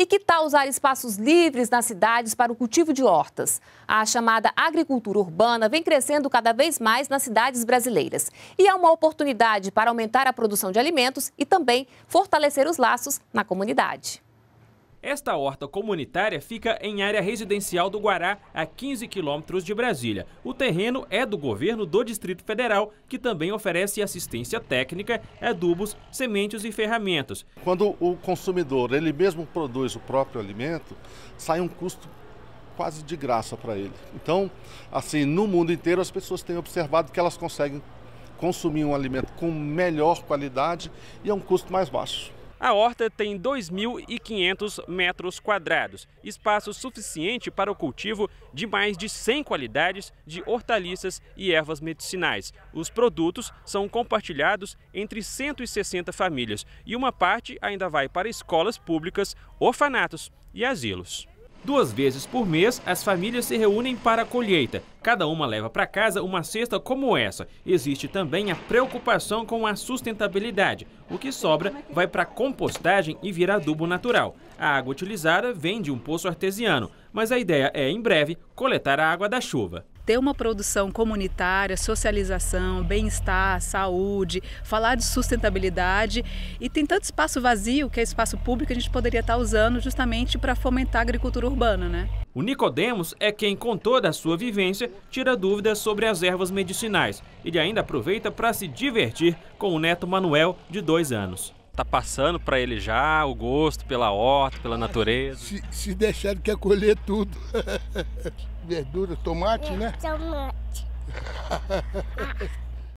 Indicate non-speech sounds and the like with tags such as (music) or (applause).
E que tal usar espaços livres nas cidades para o cultivo de hortas? A chamada agricultura urbana vem crescendo cada vez mais nas cidades brasileiras e é uma oportunidade para aumentar a produção de alimentos e também fortalecer os laços na comunidade. Esta horta comunitária fica em área residencial do Guará, a 15 quilômetros de Brasília. O terreno é do governo do Distrito Federal, que também oferece assistência técnica, adubos, sementes e ferramentas. Quando o consumidor ele mesmo produz o próprio alimento, sai um custo quase de graça para ele. Então, assim, no mundo inteiro as pessoas têm observado que elas conseguem consumir um alimento com melhor qualidade e a um custo mais baixo. A horta tem 2.500 metros quadrados, espaço suficiente para o cultivo de mais de 100 qualidades de hortaliças e ervas medicinais. Os produtos são compartilhados entre 160 famílias e uma parte ainda vai para escolas públicas, orfanatos e asilos. Duas vezes por mês, as famílias se reúnem para a colheita. Cada uma leva para casa uma cesta como essa. Existe também a preocupação com a sustentabilidade. O que sobra vai para compostagem e vira adubo natural. A água utilizada vem de um poço artesiano, mas a ideia é, em breve, coletar a água da chuva ter uma produção comunitária, socialização, bem-estar, saúde, falar de sustentabilidade e tem tanto espaço vazio que é espaço público que a gente poderia estar usando justamente para fomentar a agricultura urbana, né? O Nicodemos é quem, com toda a sua vivência, tira dúvidas sobre as ervas medicinais. Ele ainda aproveita para se divertir com o neto Manuel, de dois anos tá passando para ele já o gosto pela horta, pela ah, natureza? Se, se deixar, ele quer colher tudo. (laughs) Verdura, tomate, né? É, tomate. (laughs)